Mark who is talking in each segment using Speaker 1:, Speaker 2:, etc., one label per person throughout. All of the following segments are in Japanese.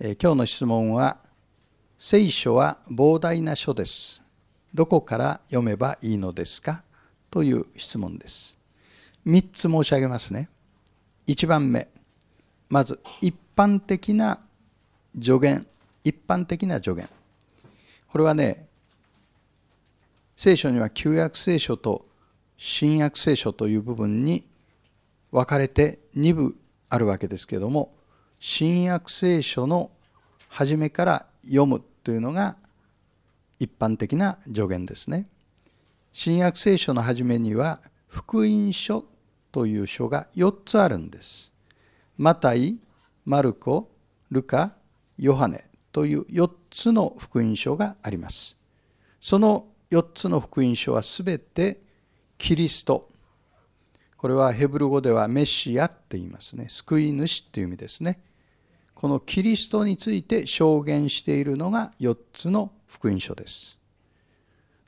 Speaker 1: え今日の質問は「聖書は膨大な書です」「どこから読めばいいのですか?」という質問です。3つ申し上げますね。1番目まず一般的な助言一般的な助言これはね聖書には旧約聖書と新約聖書という部分に分かれて2部あるわけですけども新約聖書の初めから読むというのが一般的な助言ですね。新約聖書の初めには福音書という書が4つあるんです。マタイ、マルコ、ルカ、ヨハネという4つの福音書があります。その4つの福音書はすべてキリスト。これはヘブル語ではメシアって言いますね。救い主っていう意味ですね。このキリストについて証言しているのが4つの福音書です。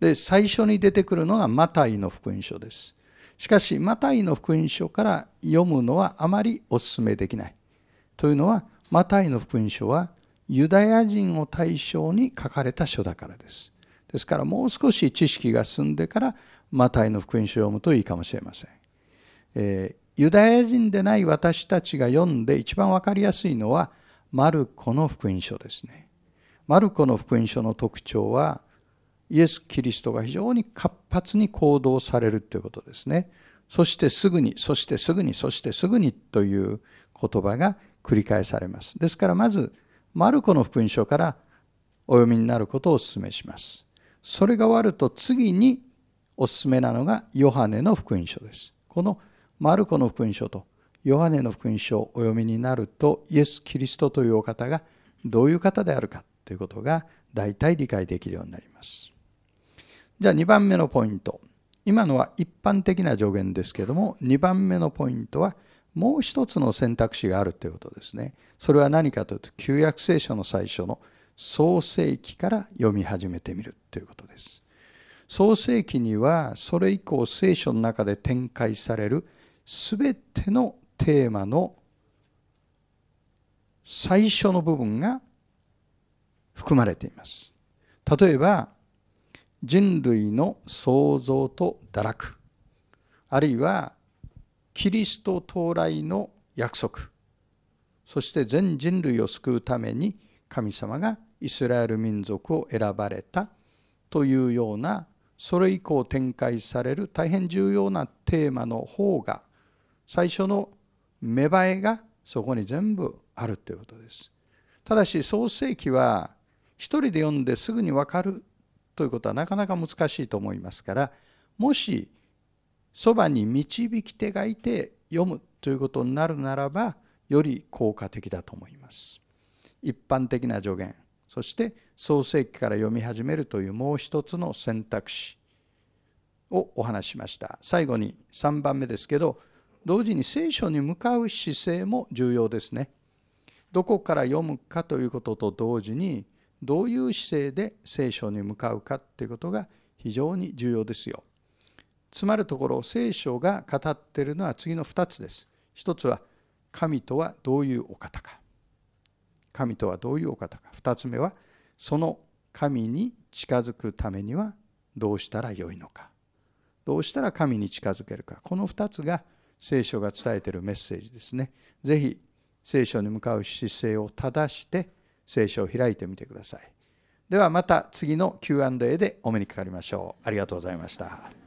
Speaker 1: で、最初に出てくるのがマタイの福音書です。しかし、マタイの福音書から読むのはあまりお勧めできない。というのは、マタイの福音書はユダヤ人を対象に書かれた書だからです。ですから、もう少し知識が進んでから、マタイの福音書を読むといいかもしれません。えー、ユダヤ人でない私たちが読んで一番わかりやすいのは、マルコの福音書ですね。マルコの福音書の特徴はイエス・キリストが非常に活発に行動されるということですね。そしてすぐに、そしてすぐに、そしてすぐにという言葉が繰り返されます。ですからまず、マルコの福音書からお読みになることをお勧めします。それが終わると次にお勧めなのがヨハネの福音書です。このマルコの福音書とヨハネの福音書をお読みになるとイエス・キリストというお方がどういう方であるかということが大体理解できるようになります。じゃあ2番目のポイント。今のは一般的な助言ですけども2番目のポイントはもう一つの選択肢があるということですね。それは何かというと旧約聖書の最初の創世記から読み始めてみるということです。創世記にはそれ以降聖書の中で展開される全てのテーマの最初の部分が含まれています例えば人類の創造と堕落あるいはキリスト到来の約束そして全人類を救うために神様がイスラエル民族を選ばれたというようなそれ以降展開される大変重要なテーマの方が最初の芽生えがそこに全部あるということですただし創世記は一人で読んですぐに分かるということはなかなか難しいと思いますからもしそばに導き手がいて読むということになるならばより効果的だと思います一般的な助言そして創世記から読み始めるというもう一つの選択肢をお話ししました最後に3番目ですけど同時に聖書に向かう姿勢も重要ですね。どこから読むかということと同時にどういう姿勢で聖書に向かうかということが非常に重要ですよ。つまるところ聖書が語っているのは次の2つです。1つは神とはどういうお方か。神とはどういうお方か。2つ目はその神に近づくためにはどうしたらよいのか。どうしたら神に近づけるか。この2つが聖書が伝えているメッセージですね。ぜひ聖書に向かう姿勢を正して聖書を開いてみてください。ではまた次の Q&A でお目にかかりましょう。ありがとうございました。